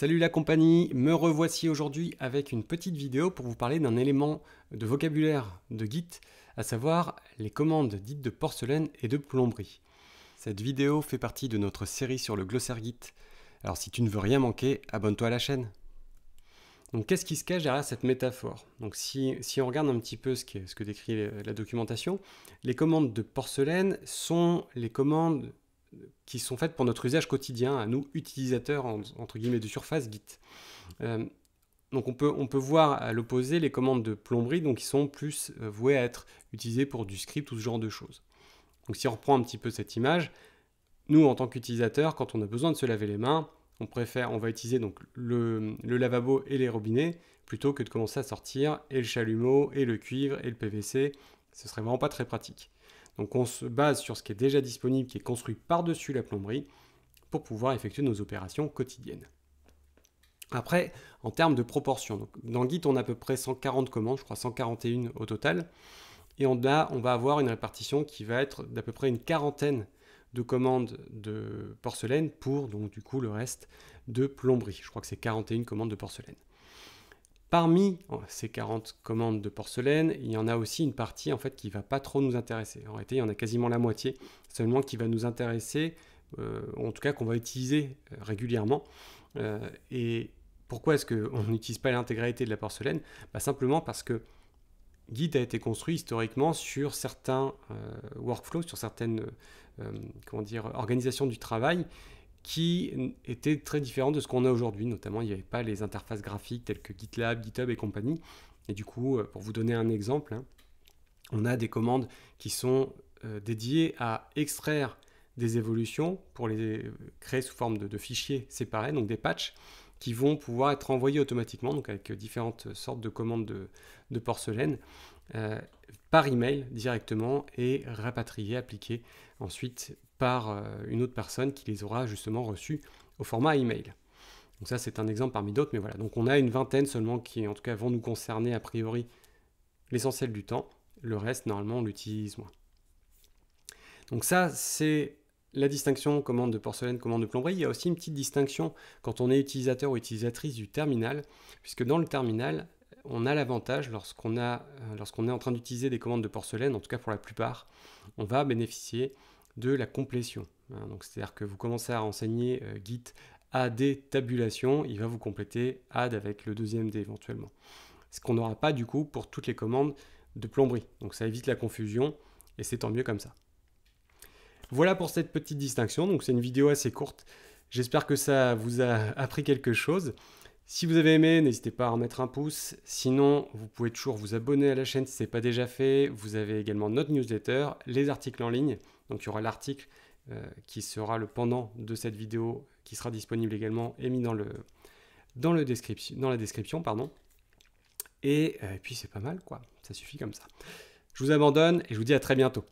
Salut la compagnie, me revoici aujourd'hui avec une petite vidéo pour vous parler d'un élément de vocabulaire de Git, à savoir les commandes dites de porcelaine et de plomberie. Cette vidéo fait partie de notre série sur le glossaire Git, alors si tu ne veux rien manquer, abonne-toi à la chaîne. Donc qu'est-ce qui se cache derrière cette métaphore Donc si, on regarde un petit peu ce, ce que décrit la documentation, les commandes de porcelaine sont les commandes qui sont faites pour notre usage quotidien, à nous utilisateurs entre guillemets de surface Git. Euh, donc on peut, on peut voir à l'opposé les commandes de plomberie, donc qui sont plus euh, vouées à être utilisées pour du script ou ce genre de choses. Donc si on reprend un petit peu cette image, nous en tant qu'utilisateurs, quand on a besoin de se laver les mains, on préfère, on va utiliser donc le, le lavabo et les robinets plutôt que de commencer à sortir et le chalumeau et le cuivre et le PVC. Ce serait vraiment pas très pratique. Donc on se base sur ce qui est déjà disponible, qui est construit par-dessus la plomberie, pour pouvoir effectuer nos opérations quotidiennes. Après, en termes de proportion, dans Git, on a à peu près 140 commandes, je crois 141 au total, et on, a, on va avoir une répartition qui va être d'à peu près une quarantaine de commandes de porcelaine pour, du coup, le reste de plomberie. Je crois que c'est 41 commandes de porcelaine. Parmi ces 40 commandes de porcelaine, il y en a aussi une partie en fait qui va pas trop nous intéresser. En réalité, il y en a quasiment la moitié seulement qui va nous intéresser, euh, en tout cas qu'on va utiliser euh, régulièrement. Euh, et pourquoi est-ce qu'on n'utilise pas l'intégralité de la porcelaine bah, Simplement parce que Guide a été construit historiquement sur certains workflows, sur certaines organisations du travail qui était très différent de ce qu'on a aujourd'hui. Notamment, il n'y avait pas les interfaces graphiques telles que GitLab, GitHub et compagnie. Et du coup, euh, pour vous donner un exemple, hein, on a des commandes qui sont euh, dédiées à extraire des évolutions pour les euh, créer sous forme de, fichiers séparés, donc des patchs, qui vont pouvoir être envoyés automatiquement, donc avec différentes sortes de commandes de, porcelaine, par email directement et rapatriés, appliqués ensuite par euh, une autre personne qui les aura justement reçus au format email. Donc ça, c'est un exemple parmi d'autres, mais voilà. Donc on a une vingtaine seulement qui, en tout cas, vont nous concerner a priori l'essentiel du temps. Le reste, normalement, on l'utilise moins. Donc ça, c'est la distinction commande de porcelaine, commande de plomberie. Il y a aussi une petite distinction quand on est utilisateur ou utilisatrice du terminal, puisque dans le terminal, on a l'avantage lorsqu'on euh, est en train d'utiliser des commandes de porcelaine, en tout cas pour la plupart, on va bénéficier de la complétion. Hein, donc c'est-à-dire que vous commencez à renseigner euh, Git ad tabulation, il va vous compléter add avec le deuxième D éventuellement. Ce qu'on n'aura pas du coup pour toutes les commandes de plomberie. Donc ça évite la confusion et c'est tant mieux comme ça. Voilà pour cette petite distinction. Donc c'est une vidéo assez courte. J'espère que ça vous a appris quelque chose. Si vous avez aimé, n'hésitez pas à mettre un pouce. Sinon, vous pouvez toujours vous abonner à la chaîne si ce n'est pas déjà fait. Vous avez également notre newsletter, les articles en ligne. Donc il y aura l'article euh, qui sera le pendant de cette vidéo, qui sera disponible également et mis dans, le, dans, le description, dans la description. Pardon. Et, euh, et puis c'est pas mal, quoi. Ça suffit comme ça. Je vous abandonne et je vous dis à très bientôt.